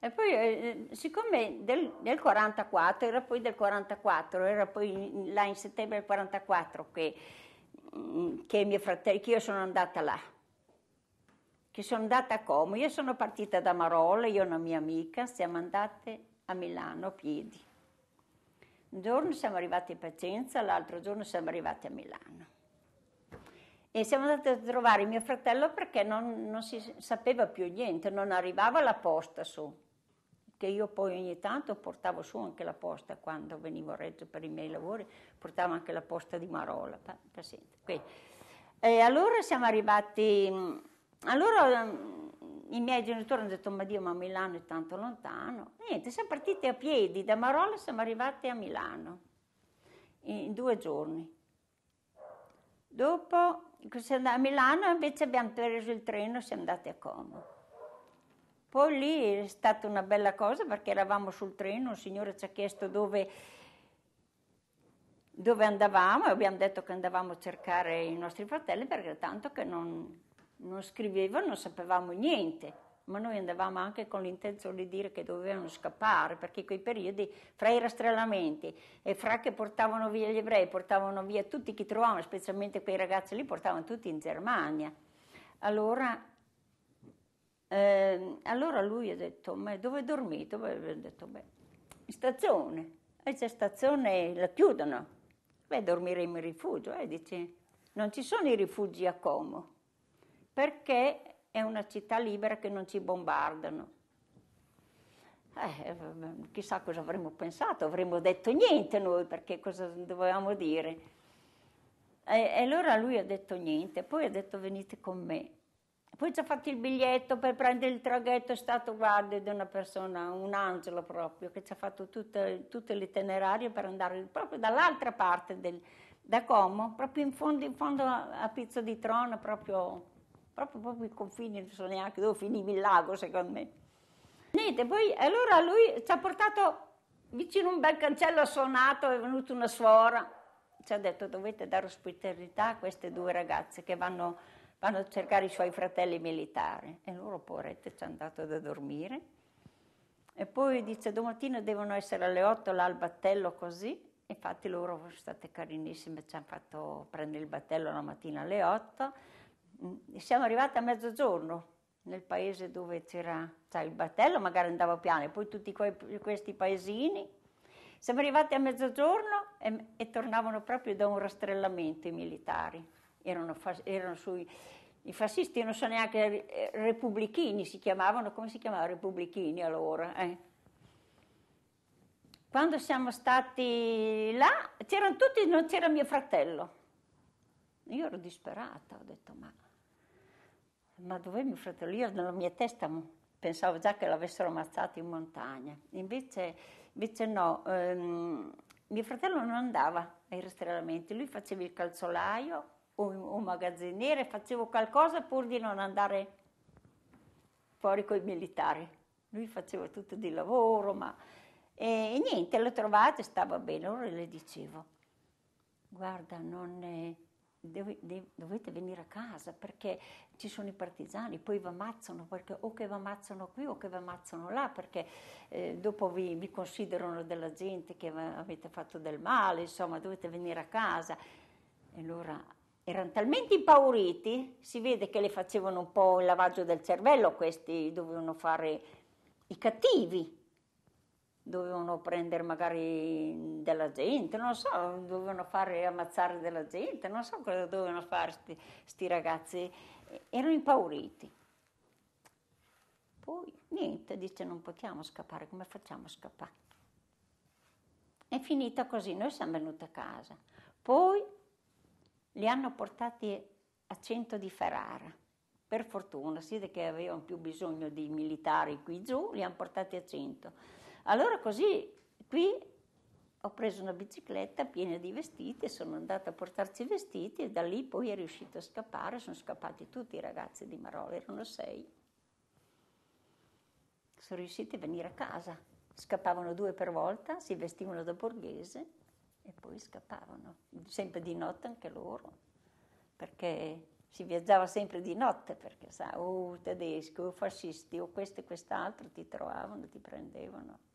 E poi, eh, eh, siccome del, del, 44, era poi del 44, era poi là in settembre del 44 che, mm, che mio fratello, che io sono andata là, che sono andata a Como, io sono partita da Marola, io e una mia amica, siamo andate a Milano a piedi. Un giorno siamo arrivati a Piacenza, l'altro giorno siamo arrivati a Milano e siamo andati a trovare mio fratello perché non, non, si sapeva più niente, non arrivava la posta su che io poi ogni tanto portavo su anche la posta quando venivo a Reggio per i miei lavori, portavo anche la posta di Marola. E allora siamo arrivati, mm, allora mm, i miei genitori hanno detto ma Dio ma Milano è tanto lontano, niente, siamo partiti a piedi, da Marola siamo arrivati a Milano in due giorni. Dopo a Milano invece abbiamo preso il treno e siamo andati a Como. Poi lì è stata una bella cosa perché eravamo sul treno, un signore ci ha chiesto dove, dove andavamo e abbiamo detto che andavamo a cercare i nostri fratelli perché tanto che non, non scrivevano, non sapevamo niente. Ma noi andavamo anche con l'intenzione di dire che dovevano scappare, perché quei periodi, fra i rastrellamenti e fra che portavano via gli ebrei, portavano via tutti chi trovavano, specialmente quei ragazzi lì, portavano tutti in Germania. Allora eh, allora lui ha detto, ma dove dormite? Beh, ho detto, beh, in stazione. E c'è stazione, la chiudono. Beh, dormiremo in rifugio. Eh, dice, non ci sono i rifugi a Como, perché è una città libera che non ci bombardano. Eh, chissà cosa avremmo pensato, avremmo detto niente noi, perché cosa dovevamo dire? e allora lui ha detto niente, poi ha detto venite con me poi ci ha fatto il biglietto per prendere il traghetto, è stato, guarda, di una persona, un angelo proprio, che ci ha fatto tutto, tutto l'itinerario per andare proprio dall'altra parte, del, da Como, proprio in fondo, in fondo a Pizzo di Trono, proprio, proprio, proprio i confini, non so neanche dove finivi il lago, secondo me. Niente, poi allora lui ci ha portato vicino a un bel cancello ha suonato, è venuta una suora, ci ha detto dovete dare ospitalità a queste due ragazze che vanno vanno a cercare i suoi fratelli militari e loro poverette ci hanno dato da dormire. E poi dice domattina devono essere alle 8 là al battello così, infatti loro sono state carinissime, ci hanno fatto prendere il battello la mattina alle 8. Mm, e siamo arrivati a mezzogiorno nel paese dove c'era cioè il battello, magari andava piano, e poi tutti quei, questi paesini. Siamo arrivati a mezzogiorno e, e tornavano proprio da un rastrellamento i militari erano, erano sui... I fascisti non so neanche, eh, repubblichini si chiamavano, come si chiamavano repubblichini allora? Eh? Quando siamo stati là, c'erano tutti, non c'era mio fratello. Io ero disperata, ho detto ma, ma dov'è mio fratello? Io nella mia testa pensavo già che l'avessero ammazzato in montagna, invece, invece no. Ehm, mio fratello non andava ai ristrellamenti, lui faceva il calzolaio o, o magazziniere, facevo qualcosa pur di non andare fuori con i militari. Lui faceva tutto di lavoro, ma... E, niente, l'ho trovate, stava bene. Allora le dicevo, guarda, non... È... Dove, de, dovete venire a casa perché ci sono i partigiani, poi vi ammazzano perché o che vi ammazzano qui o che vi ammazzano là perché eh, dopo vi, vi, considerano della gente che avete fatto del male, insomma dovete venire a casa. E allora erano talmente impauriti, si vede che le facevano un po' il lavaggio del cervello, questi dovevano fare i cattivi, dovevano prendere magari della gente, non so, dovevano fare ammazzare della gente, non so cosa dovevano fare sti, sti ragazzi, erano impauriti. Poi niente, dice non possiamo scappare, come facciamo a scappare? È finita così, noi siamo venuti a casa. Poi li hanno portati a Cento di Ferrara. Per fortuna, siete che avevano più bisogno di militari qui giù, li hanno portati a Cento. Allora così qui ho preso una bicicletta piena di vestiti, sono andata a portarci i vestiti e da lì poi è riuscito a scappare, sono scappati tutti i ragazzi di Marola, erano sei. Sono riusciti a venire a casa, scappavano due per volta, si vestivano da borghese e poi scappavano, sempre di notte anche loro, perché si viaggiava sempre di notte, perché sa, o oh, tedeschi, o fascisti, o questo e quest'altro ti trovavano, ti prendevano.